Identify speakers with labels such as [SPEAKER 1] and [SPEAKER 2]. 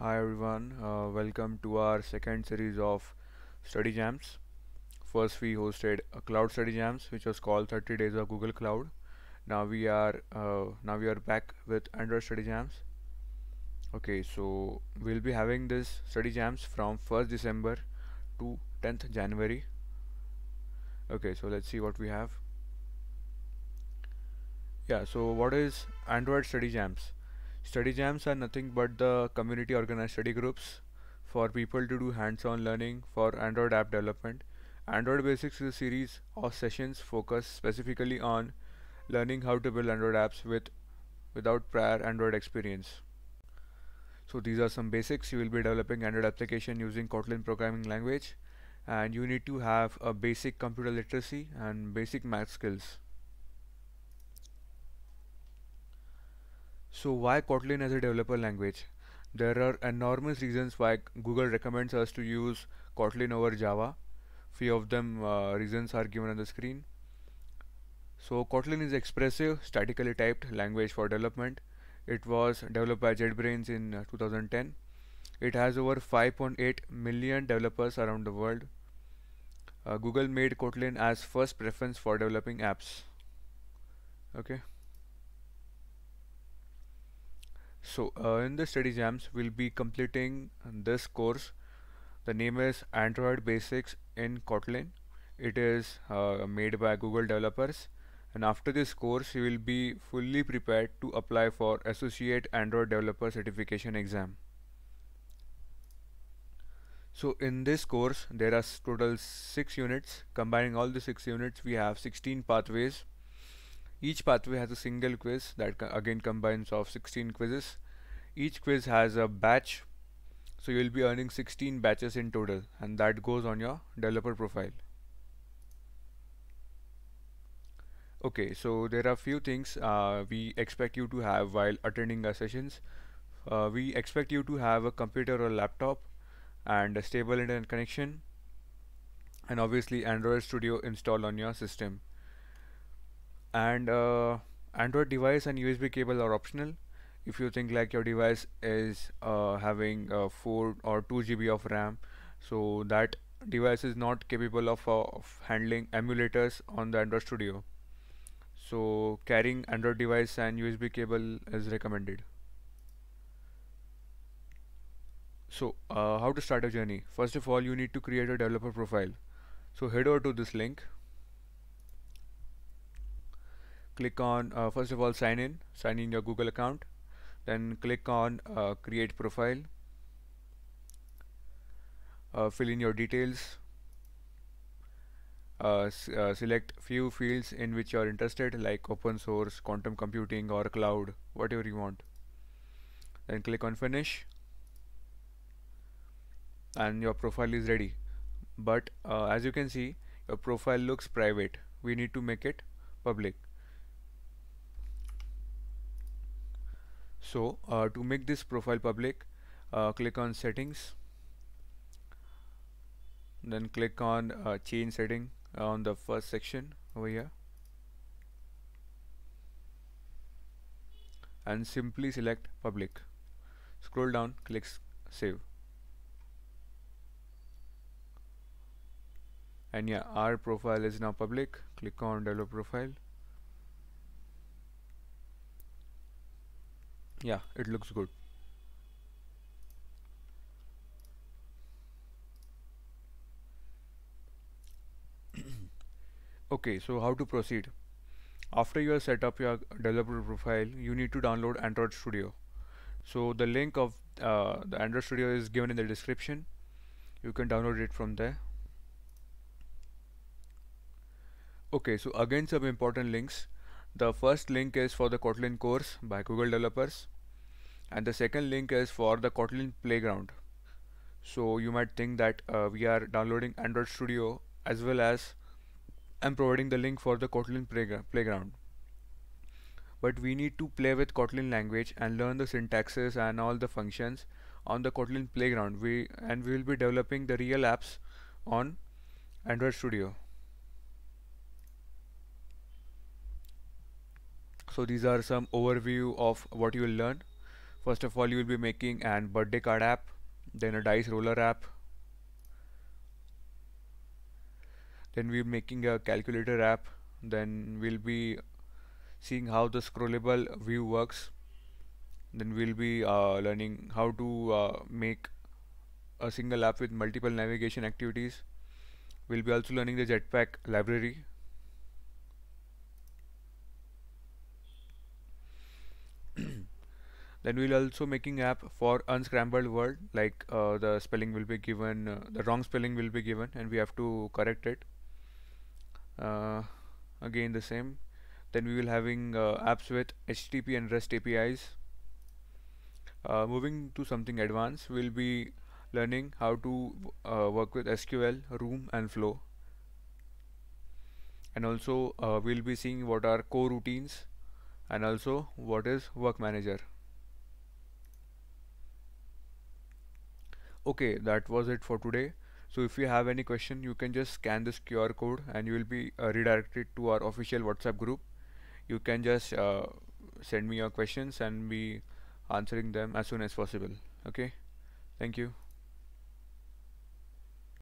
[SPEAKER 1] Hi everyone, uh, welcome to our second series of study jams. First we hosted a cloud study jams which was called 30 days of Google Cloud. Now we are uh, now we are back with Android study jams. Okay, so we'll be having this study jams from 1st December to 10th January. Okay, so let's see what we have. Yeah, so what is Android study jams? Study jams are nothing but the community organized study groups for people to do hands-on learning for Android app development. Android Basics is a series of sessions focused specifically on learning how to build Android apps with without prior Android experience. So these are some basics. You will be developing Android application using Kotlin programming language and you need to have a basic computer literacy and basic math skills. So why Kotlin as a developer language? There are enormous reasons why Google recommends us to use Kotlin over Java. Few of them uh, reasons are given on the screen. So Kotlin is expressive, statically typed language for development. It was developed by JetBrains in uh, 2010. It has over 5.8 million developers around the world. Uh, Google made Kotlin as first preference for developing apps. Okay. So uh, in the study jams we'll be completing this course. The name is Android Basics in Kotlin. It is uh, made by Google developers and after this course you will be fully prepared to apply for Associate Android Developer Certification exam. So in this course there are total 6 units. Combining all the 6 units we have 16 pathways each pathway has a single quiz that again combines of 16 quizzes. Each quiz has a batch so you'll be earning 16 batches in total and that goes on your developer profile. Okay, so there are few things uh, we expect you to have while attending our sessions. Uh, we expect you to have a computer or laptop and a stable internet connection and obviously Android Studio installed on your system and uh, Android device and USB cable are optional if you think like your device is uh, having uh, 4 or 2 GB of RAM so that device is not capable of, uh, of handling emulators on the Android Studio so carrying Android device and USB cable is recommended so uh, how to start a journey first of all you need to create a developer profile so head over to this link click on uh, first of all sign in sign in your Google account then click on uh, create profile uh, fill in your details uh, uh, select few fields in which you are interested like open source quantum computing or cloud whatever you want then click on finish and your profile is ready but uh, as you can see your profile looks private we need to make it public so uh, to make this profile public uh, click on settings then click on uh, change setting on the first section over here and simply select public scroll down click save and yeah our profile is now public click on develop profile yeah it looks good okay so how to proceed after you have set up your developer profile you need to download Android Studio so the link of uh, the Android Studio is given in the description you can download it from there okay so again some important links the first link is for the Kotlin course by Google developers and the second link is for the Kotlin playground. So you might think that uh, we are downloading Android Studio as well as I'm providing the link for the Kotlin playground. But we need to play with Kotlin language and learn the syntaxes and all the functions on the Kotlin playground. We and we will be developing the real apps on Android Studio. so these are some overview of what you will learn first of all you will be making an birthday card app then a dice roller app then we're making a calculator app then we'll be seeing how the scrollable view works then we'll be uh, learning how to uh, make a single app with multiple navigation activities we'll be also learning the jetpack library then we'll also making app for unscrambled word like uh, the spelling will be given uh, the wrong spelling will be given and we have to correct it uh, again the same then we will having uh, apps with HTTP and REST APIs uh, moving to something advanced we'll be learning how to uh, work with SQL room and flow and also we'll be seeing what are core routines and also what is work manager okay that was it for today so if you have any question you can just scan this QR code and you will be uh, redirected to our official WhatsApp group you can just uh, send me your questions and be answering them as soon as possible okay thank you